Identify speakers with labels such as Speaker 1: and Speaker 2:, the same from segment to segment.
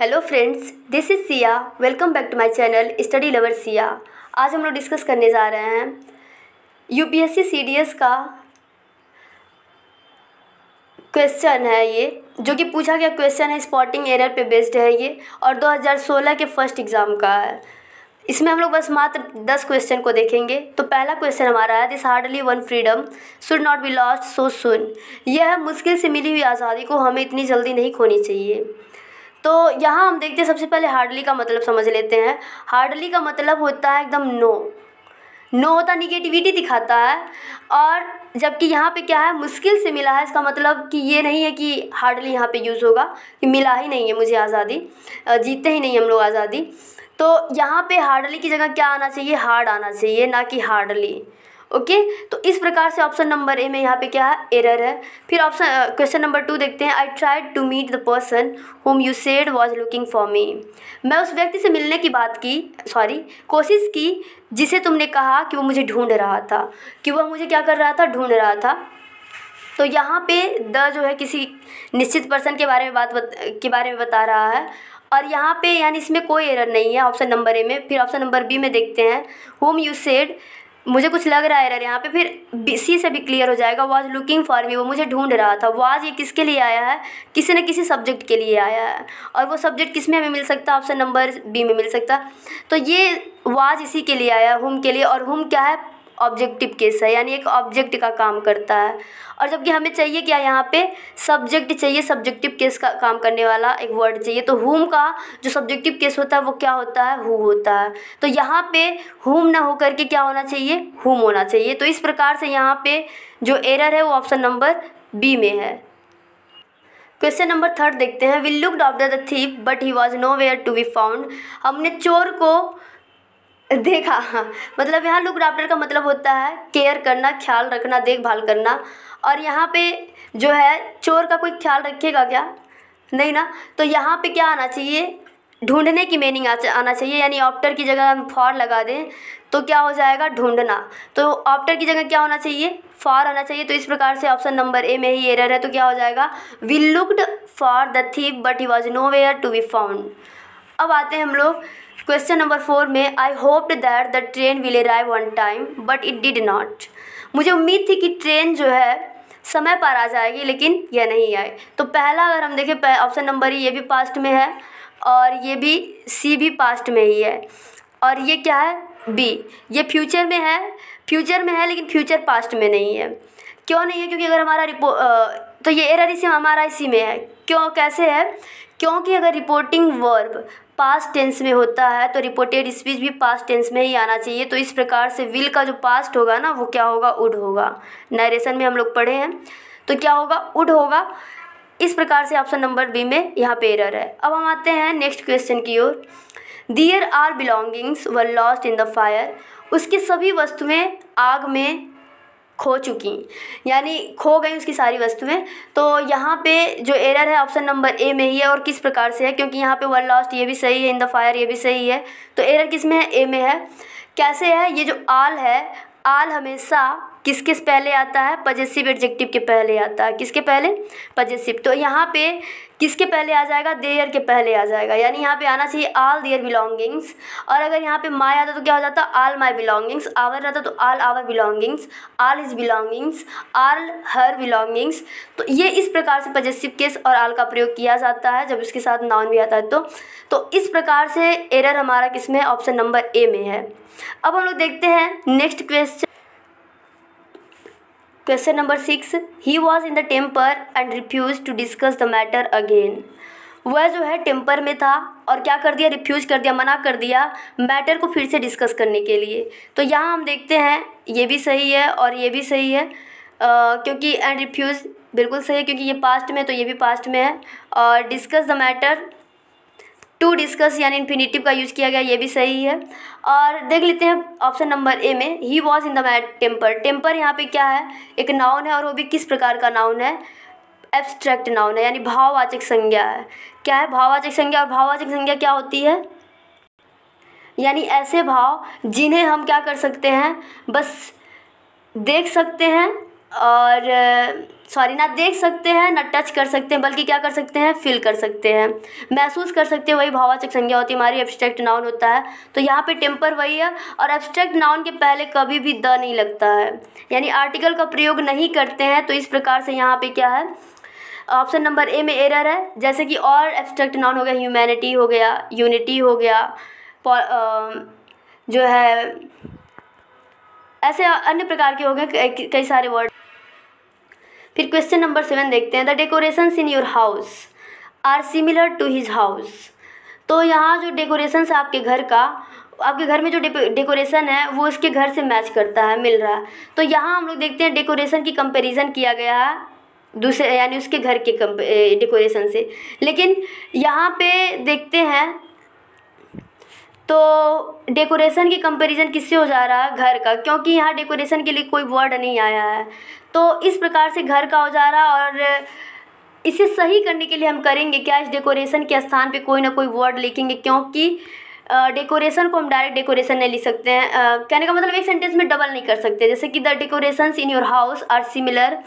Speaker 1: hello friends this is Siya welcome back to my channel study lover Siya आज हम लोग discuss करने जा रहे हैं यूपीएससी सीडीएस का क्वेश्चन है ये जो कि पूछा गया क्वेश्चन है स्पॉटिंग एरर पे बेस्ड है ये और 2016 के फर्स्ट एग्ज़ाम का है इसमें हम लोग बस मात्र दस क्वेश्चन को देखेंगे तो पहला क्वेश्चन हमारा है this hardly won freedom should not be lost so soon यह मुश्किल से मिली हुई आज़ादी को हमें इतनी जल्दी नहीं खोनी चाहिए तो यहाँ हम देखते हैं सबसे पहले हार्डली का मतलब समझ लेते हैं हार्डली का मतलब होता है एकदम नो नो होता निगेटिविटी दिखाता है और जबकि यहाँ पे क्या है मुश्किल से मिला है इसका मतलब कि ये नहीं है कि हार्डली यहाँ पे यूज़ होगा कि मिला ही नहीं है मुझे आज़ादी जीते ही नहीं हम लोग आज़ादी तो यहाँ पे हार्डली की जगह क्या आना चाहिए हार्ड आना चाहिए ना कि हार्डली ओके तो इस प्रकार से ऑप्शन नंबर ए में यहाँ पे क्या है एरर है फिर ऑप्शन क्वेश्चन नंबर टू देखते हैं I try to meet the person whom you said was looking for me मैं उस व्यक्ति से मिलने की बात की सॉरी कोशिश की जिसे तुमने कहा कि वो मुझे ढूंढ रहा था कि वह मुझे क्या कर रहा था ढूंढ रहा था तो यहाँ पे द जो है किसी निश्चित पर्सन के बारे में बात बत, के बारे में बता रहा है और यहाँ पे यानी इसमें कोई एरर नहीं है ऑप्शन नंबर ए में फिर ऑप्शन नंबर बी में देखते हैं होम यू सेड मुझे कुछ लग रहा है अरे यहाँ पे फिर सी से भी क्लियर हो जाएगा वाज लुकिंग फॉर मी वो मुझे ढूंढ रहा था वाज ये किसके लिए आया है किसी न किसी सब्जेक्ट के लिए आया है और वो सब्जेक्ट किस में हमें मिल सकता है ऑप्शन नंबर बी में मिल सकता तो ये वाज इसी के लिए आया हुम के लिए और हुम क्या है ऑब्जेक्टिव केस है यानी एक ऑब्जेक्ट का काम करता है और जबकि हमें चाहिए क्या यहाँ पे सब्जेक्ट चाहिए सब्जेक्टिव केस का काम करने वाला एक वर्ड चाहिए तो हुम का जो सब्जेक्टिव केस होता है वो क्या होता है हु होता है तो यहाँ पे हुम ना होकर के क्या होना चाहिए हुम होना चाहिए तो इस प्रकार से यहाँ पे जो एरर है वो ऑप्शन नंबर बी में है क्वेश्चन नंबर थर्ड देखते हैं we looked after the thief but he was nowhere to be found हमने चोर को देखा हाँ मतलब यहाँ लुक आफ्टर का मतलब होता है केयर करना ख्याल रखना देखभाल करना और यहाँ पे जो है चोर का कोई ख्याल रखेगा क्या नहीं ना तो यहाँ पे क्या आना चाहिए ढूंढने की मीनिंग आना चाहिए यानी ऑप्टर की जगह हम फॉर लगा दें तो क्या हो जाएगा ढूंढना तो ऑप्टर की जगह क्या होना चाहिए फॉर आना चाहिए तो इस प्रकार से ऑप्शन नंबर ए में ही एरर है तो क्या हो जाएगा we looked for the thief but he was nowhere to be found अब आते हैं हम लोग क्वेश्चन नंबर फोर में I hoped that the train will arrive on time but it did not मुझे उम्मीद थी कि ट्रेन जो है समय पर आ जाएगी लेकिन यह नहीं आई तो पहला अगर हम देखें ऑप्शन नंबर e, ये भी पास्ट में है और ये भी सी भी पास्ट में ही है और ये क्या है बी ये फ्यूचर में है फ्यूचर में है लेकिन फ्यूचर पास्ट में नहीं है क्यों नहीं है क्योंकि अगर हमारा रिपोर्ट तो ये एरर इसी हमारा इसी में है क्यों कैसे है क्योंकि अगर रिपोर्टिंग वर्ब पास्ट टेंस में होता है तो रिपोर्टेड स्पीच भी पास्ट टेंस में ही आना चाहिए तो इस प्रकार से विल का जो पास्ट होगा ना वो क्या होगा उड होगा नरेशन में हम लोग पढ़े हैं तो क्या होगा उड होगा इस प्रकार से ऑप्शन नंबर बी में यहाँ पे एरर है अब हम आते हैं नेक्स्ट क्वेश्चन की ओर their are belongings were lost in the fire उसकी सभी वस्तुएं आग में खो चुकी यानी खो गई उसकी सारी वस्तुएं तो यहाँ पे जो एरर है ऑप्शन नंबर ए में ही है और किस प्रकार से है क्योंकि यहाँ पे वन लॉस्ट ये भी सही है इन द फायर ये भी सही है तो एरर किस में है ए में है कैसे है ये जो आल है आल हमेशा किस किस पहले आता है पजेसिव एडजेक्टिव के पहले आता है किसके पहले पजेसिव तो यहाँ पे किसके पहले आ जाएगा देयर के पहले आ जाएगा यानी यहाँ पे आना चाहिए आल देयर बिलोंगिंग्स और अगर यहाँ पे माई आता तो क्या हो जाता आल माई बिलोंगिंग्स आवर रहता तो all our belongings all his belongings all her belongings तो ये इस प्रकार से पजेसिव केस और आल का प्रयोग किया जाता है जब इसके साथ नाउन भी आता है तो, तो इस प्रकार से एरर हमारा किस में ऑप्शन नंबर ए में है अब हम लोग देखते हैं next question question number six he was in the temper and refuse to discuss the matter again वह जो है टेम्पर में था और क्या कर दिया रिफ्यूज कर दिया मना कर दिया मैटर को फिर से डिस्कस करने के लिए तो यहाँ हम देखते हैं ये भी सही है और ये भी सही है आ, क्योंकि एंड रिफ्यूज़ बिल्कुल सही है क्योंकि ये पास्ट में है तो ये भी पास्ट में है और discuss the matter to discuss यानी इन्फिनेटिव का यूज किया गया ये भी सही है और देख लेते हैं ऑप्शन नंबर ए में he was in the mat temper temper यहाँ पे क्या है एक नाउन है और वो भी किस प्रकार का नाउन है एब्स्ट्रैक्ट नाउन है यानी भाववाचक संज्ञा है क्या है भाववाचक संज्ञा और भाववाचक संज्ञा क्या होती है यानी ऐसे भाव जिन्हें हम क्या कर सकते हैं बस देख सकते हैं और सॉरी ना देख सकते हैं ना टच कर सकते हैं बल्कि क्या कर सकते हैं फील कर सकते हैं महसूस कर सकते हैं वही भावाचक संज्ञा होती है हमारी एब्स्ट्रैक्ट नाउन होता है तो यहाँ पे टेम्पर वही है और एब्स्ट्रैक्ट नाउन के पहले कभी भी द नहीं लगता है यानी आर्टिकल का प्रयोग नहीं करते हैं तो इस प्रकार से यहाँ पर क्या है ऑप्शन नंबर ए में एरर है जैसे कि और एब्स्ट्रैक्ट नाउन हो गया ह्यूमैनिटी हो गया यूनिटी हो गया जो है ऐसे अन्य प्रकार के हो गए कई सारे वर्ड फिर क्वेश्चन नंबर सेवन देखते हैं the decoration in your house are similar to his house तो यहाँ जो डेकोरेशंस है आपके घर का आपके घर में जो डेकोरेशन है वो उसके घर से मैच करता है मिल रहा है तो यहाँ हम लोग देखते हैं डेकोरेशन की कंपेरिजन किया गया है दूसरे यानी उसके घर के डेकोरेशन से लेकिन यहाँ पे देखते हैं तो डेकोरेशन की कंपैरिजन किससे हो जा रहा है घर का क्योंकि यहाँ डेकोरेशन के लिए कोई वर्ड नहीं आया है तो इस प्रकार से घर का हो जा रहा और इसे सही करने के लिए हम करेंगे क्या इस डेकोरेशन के स्थान पे कोई ना कोई वर्ड लिखेंगे क्योंकि डेकोरेशन को हम डायरेक्ट डेकोरेशन नहीं लिख सकते हैं कहने का मतलब एक सेंटेंस में डबल नहीं कर सकते जैसे कि the decoration in your house are similar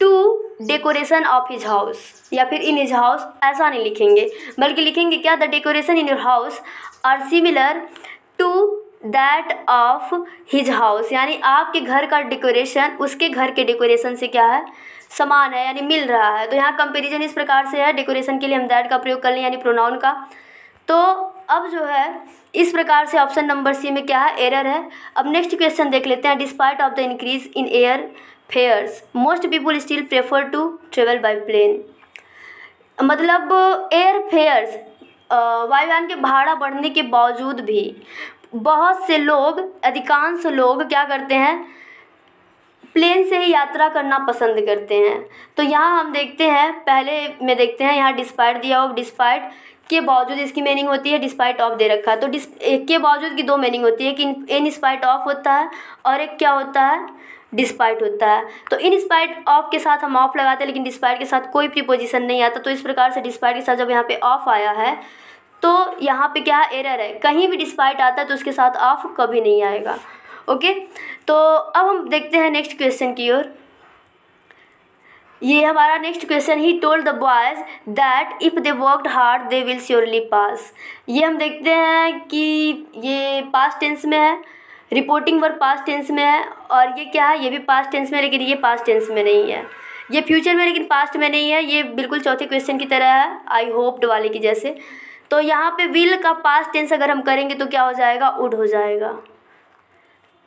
Speaker 1: to decoration of his house या फिर इन हिज हाउस ऐसा नहीं लिखेंगे बल्कि लिखेंगे क्या the decoration in your house are similar to that of his house यानी आपके घर का डेकोरेशन उसके घर के डेकोरेशन से क्या है समान है यानी मिल रहा है तो यहाँ कंपेरिजन इस प्रकार से है डेकोरेशन के लिए हम दैट का प्रयोग कर लें यानी प्रोनाउन का तो अब जो है इस प्रकार से ऑप्शन नंबर सी में क्या है एरर है अब नेक्स्ट क्वेश्चन देख लेते हैं despite of the increase in air fares most people still prefer to travel by plane मतलब एयर फेयर्स वायुयान के भाड़ा बढ़ने के बावजूद भी बहुत से लोग अधिकांश लोग क्या करते हैं प्लेन से ही यात्रा करना पसंद करते हैं तो यहाँ हम देखते हैं पहले में देखते हैं यहाँ डिस्पाइट दिया हो डिस्पाइट के बावजूद इसकी मीनिंग होती है डिस्पाइट ऑफ दे रखा है तो डिस के बावजूद की दो मीनिंग होती है कि इन स्पाइट ऑफ होता है और एक क्या होता है डिस्पाइट होता है तो इन स्पाइट ऑफ के साथ हम ऑफ लगाते हैं लेकिन डिस्पाइट के साथ कोई प्रीपोजिशन नहीं आता तो इस प्रकार से डिस्पाइट के साथ जब यहाँ पे ऑफ आया है तो यहाँ पे क्या एरर है कहीं भी डिस्पाइट आता है तो उसके साथ ऑफ कभी नहीं आएगा ओके तो अब हम देखते हैं नेक्स्ट क्वेश्चन की ओर ये हमारा next question he told the boys that if they worked hard they will surely pass ये हम देखते हैं कि ये पास टेंस में है रिपोर्टिंग वर्क पास्ट टेंस में है और ये क्या है ये भी पास्ट टेंस में लेकिन ये पास्ट टेंस में नहीं है ये फ्यूचर में लेकिन पास्ट में नहीं है ये बिल्कुल चौथे क्वेश्चन की तरह है आई होप वाले की जैसे तो यहाँ पे विल का पास्ट टेंस अगर हम करेंगे तो क्या हो जाएगा उड हो जाएगा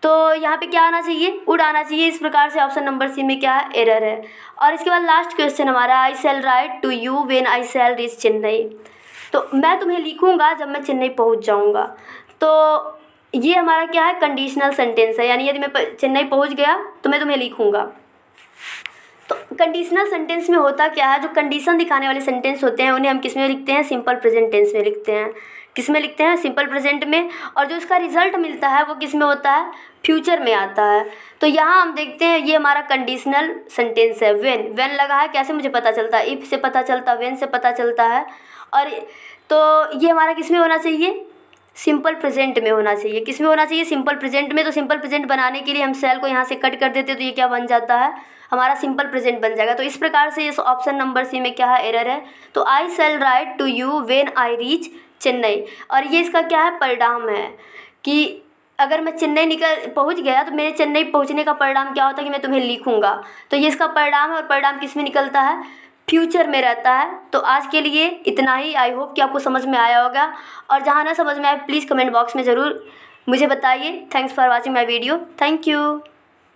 Speaker 1: तो यहाँ पे क्या आना चाहिए उड आना चाहिए इस प्रकार से ऑप्शन नंबर सी में क्या है एरर है और इसके बाद लास्ट क्वेश्चन हमारा I shall write to you when I shall reach Chennai तो मैं तुम्हें लिखूँगा जब मैं चेन्नई पहुँच जाऊँगा तो ये हमारा क्या है कंडीशनल सेंटेंस है यानी यदि मैं चेन्नई पहुंच गया तो मैं तुम्हें लिखूंगा तो कंडीशनल सेंटेंस में होता क्या है जो कंडीशन दिखाने वाले सेंटेंस होते हैं उन्हें हम किस में लिखते हैं सिंपल प्रेजेंट टेंस में लिखते हैं किस में लिखते हैं सिंपल प्रेजेंट में और जो उसका रिजल्ट मिलता है वो किस में होता है फ्यूचर में आता है तो यहाँ हम देखते हैं ये हमारा कंडीशनल सेंटेंस है वेन वेन लगा है कैसे मुझे पता चलता है इफ़ से पता चलता वेन से पता चलता है और तो ये हमारा किस में होना चाहिए सिंपल प्रेजेंट में होना चाहिए किस में होना चाहिए सिंपल प्रेजेंट में तो सिंपल प्रेजेंट बनाने के लिए हम सेल को यहाँ से कट कर देते तो ये क्या बन जाता है हमारा सिंपल प्रेजेंट बन जाएगा तो इस प्रकार से इस ऑप्शन नंबर सी में क्या है एरर है तो I shall write to you when I reach Chennai और ये इसका क्या है परिणाम है कि अगर मैं चेन्नई निकल पहुंच गया तो मेरे चेन्नई पहुंचने का परिणाम क्या होता है कि मैं तुम्हें लिखूंगा तो ये इसका परिणाम है और परिणाम किस में निकलता है फ्यूचर में रहता है तो आज के लिए इतना ही आई होप कि आपको समझ में आया होगा और जहाँ ना समझ में आए प्लीज़ कमेंट बॉक्स में ज़रूर मुझे बताइए thanks for watching my video thank you